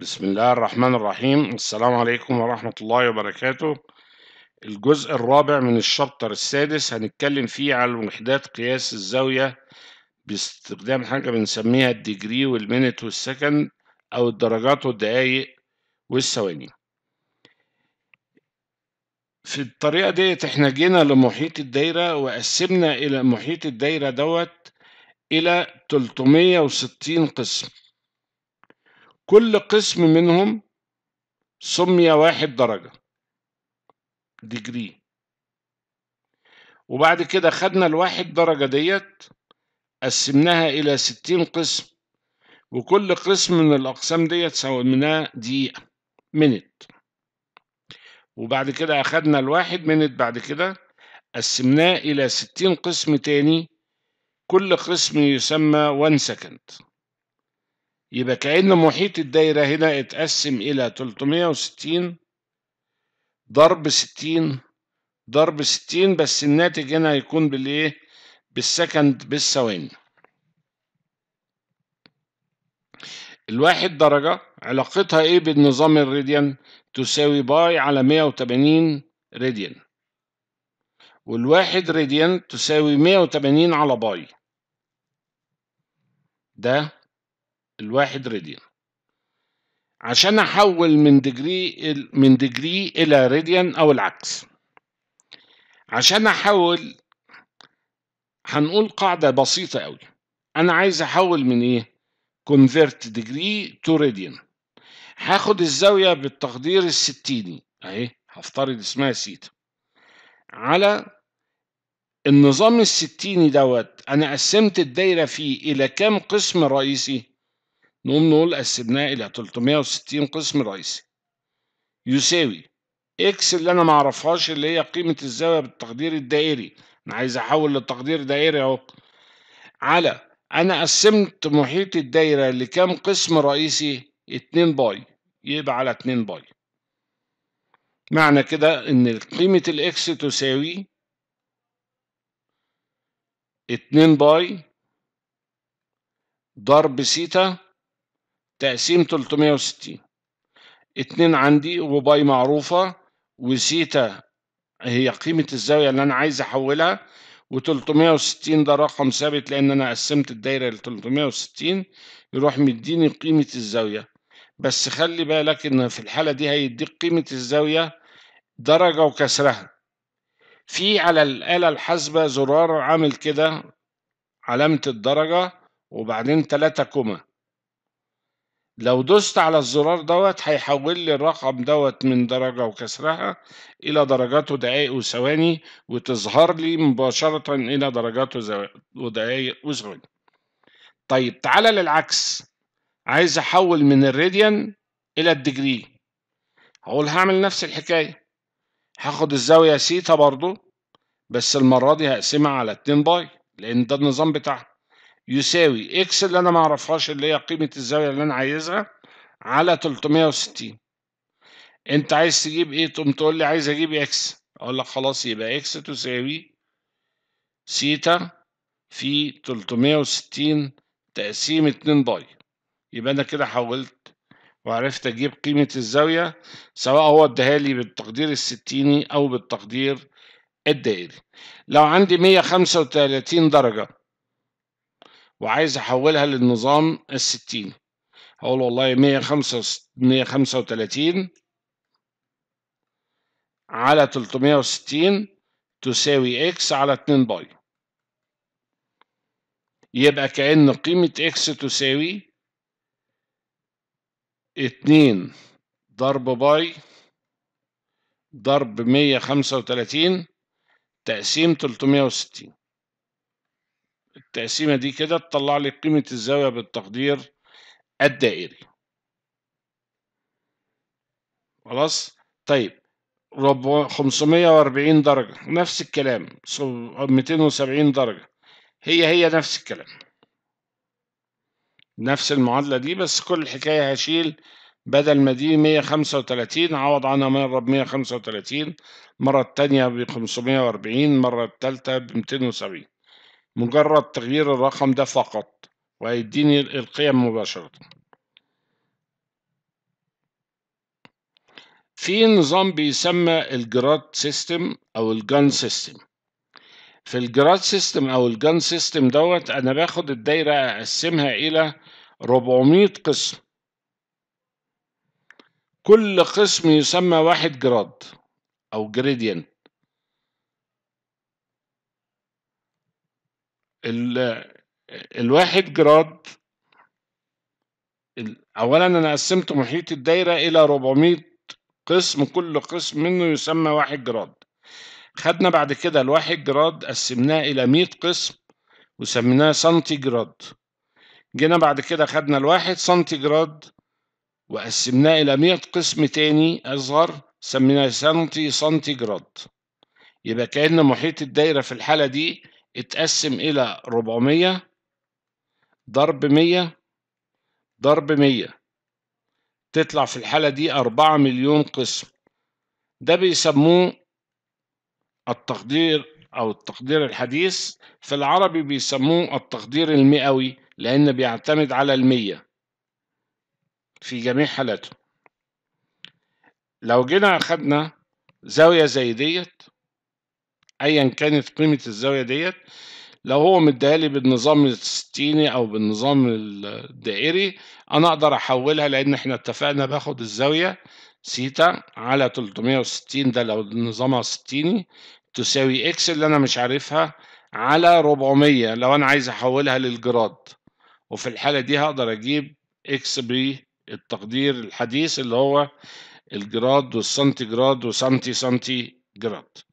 بسم الله الرحمن الرحيم السلام عليكم ورحمة الله وبركاته الجزء الرابع من الشابتر السادس هنتكلم فيه على وحدات قياس الزاوية باستخدام حاجة بنسميها الديجري والمينت والسكند أو الدرجات والدقايق والثواني في الطريقة ديت احنا جينا لمحيط الدايرة وقسمنا إلى محيط الدايرة دوت إلى 360 قسم كل قسم منهم سمي واحد درجة ديجري وبعد كده خدنا الواحد درجة ديت قسمناها إلى ستين قسم وكل قسم من الأقسام ديت سميناه دقيقة منت وبعد كده أخدنا الواحد منت بعد كده قسمناه إلى ستين قسم تاني كل قسم يسمى 1 سكند يبقى كأن محيط الدايرة هنا اتقسم إلى 360 ضرب 60 ضرب 60 بس الناتج هنا هيكون بالإيه؟ بالسكند بالثواني الواحد درجة علاقتها إيه بالنظام الريديان؟ تساوي باي على 180 راديان والواحد راديان تساوي 180 على باي ده الواحد راديان عشان احول من ديجري من ديجري الى راديان او العكس عشان احول هنقول قاعدة بسيطة قوي انا عايز احول من ايه كونفرت ديجري تو راديان هاخد الزاوية بالتقدير الستيني اهي هفترض اسمها سيتا على النظام الستيني دوت انا قسمت الدايرة فيه الى كام قسم رئيسي نقوم نقول قسمناه إلى 360 قسم رئيسي يساوي إكس اللي أنا معرفهاش اللي هي قيمة الزاوية بالتقدير الدائري أنا عايز أحول للتقدير دائري أهو على أنا قسمت محيط الدايرة لكام قسم رئيسي؟ 2 باي يبقى على 2 باي معنى كده إن قيمة الإكس تساوي 2 باي ضرب سيتا تقسيم 360 اتنين عندي وباي معروفة وسيتا هي قيمة الزاوية اللي أنا عايز أحولها و360 ده رقم ثابت لأن أنا قسمت الدايرة ل 360 يروح مديني قيمة الزاوية بس خلي بالك إن في الحالة دي هيديك قيمة الزاوية درجة وكسرها في على الآلة الحاسبة زرار عامل كده علامة الدرجة وبعدين تلاتة كوما لو دوست على الزرار دوت هيحول لي الرقم دوت من درجة وكسرها إلى درجات ودقائق وثواني وتظهر لي مباشرة إلى درجات ودقائق وثواني طيب تعالى للعكس عايز أحول من الراديان إلى الدجري هقول هعمل نفس الحكاية هاخد الزاوية سيتا برضو بس المرة دي هقسمها على 2 باي لأن ده النظام بتاعها يساوي اكس اللي انا ما اعرفهاش اللي هي قيمه الزاويه اللي انا عايزها على 360 انت عايز تجيب ايه تقوم تقول لي عايز اجيب اكس اقول لك خلاص يبقى اكس تساوي سيتا في 360 تقسيم 2 باي يبقى انا كده حولت وعرفت اجيب قيمه الزاويه سواء هو اداها لي بالتقدير الستيني او بالتقدير الدائري لو عندي 135 درجه وعايز احولها للنظام الستين هقول والله مية خمسة مية خمسة وتلاتين على تلتمية وستين تساوي اكس على اتنين باي يبقى كأن قيمة اكس تساوي اتنين ضرب باي ضرب مية خمسة وتلاتين تقسيم تلتمية وستين التقسيمة دي كده تطلع لي قيمة الزاوية بالتقدير الدائري خلاص طيب رب 540 درجة نفس الكلام 270 درجة هي هي نفس الكلام نفس المعادلة دي بس كل الحكاية هشيل بدل ما دي 135 عوض عنها مرة ب 135 مرة التانية ب 540 مرة التالتة ب 270 مجرد تغيير الرقم ده فقط وهيديني القيم مباشرة في نظام بيسمى الجراد سيستم أو الجان سيستم في الجراد سيستم أو الجان سيستم دوت أنا باخد الدايرة أقسمها إلى 400 قسم كل قسم يسمى واحد جراد أو جريدينت الواحد جراد اولا انا قسمت محيط الدايره الى 400 قسم كل قسم منه يسمى واحد جراد خدنا بعد كده الواحد جراد قسمناه الى 100 قسم وسميناه سنتي جراد جينا بعد كده خدنا الواحد سنتي جراد وقسمناه الى 100 قسم تاني اصغر سميناه سنتي سنتي جراد يبقى كأن محيط الدايره في الحاله دي اتقسم إلى 400 ضرب 100 ضرب 100 تطلع في الحالة دي 4 مليون قسم ده بيسموه التقدير أو التقدير الحديث في العربي بيسموه التقدير المئوي لأن بيعتمد على المية في جميع حالاته لو جينا أخدنا زاوية زي ديت ايا كانت قيمه الزاويه ديت لو هو مديها لي بالنظام الستيني او بالنظام الدائري انا اقدر احولها لان احنا اتفقنا باخد الزاويه سيتا على 360 ده لو نظامها ستيني تساوي اكس اللي انا مش عارفها على 400 لو انا عايز احولها للجراد وفي الحاله دي هقدر اجيب اكس بالتقدير الحديث اللي هو الجراد والسنتي جراد وسنتي سنتي جراد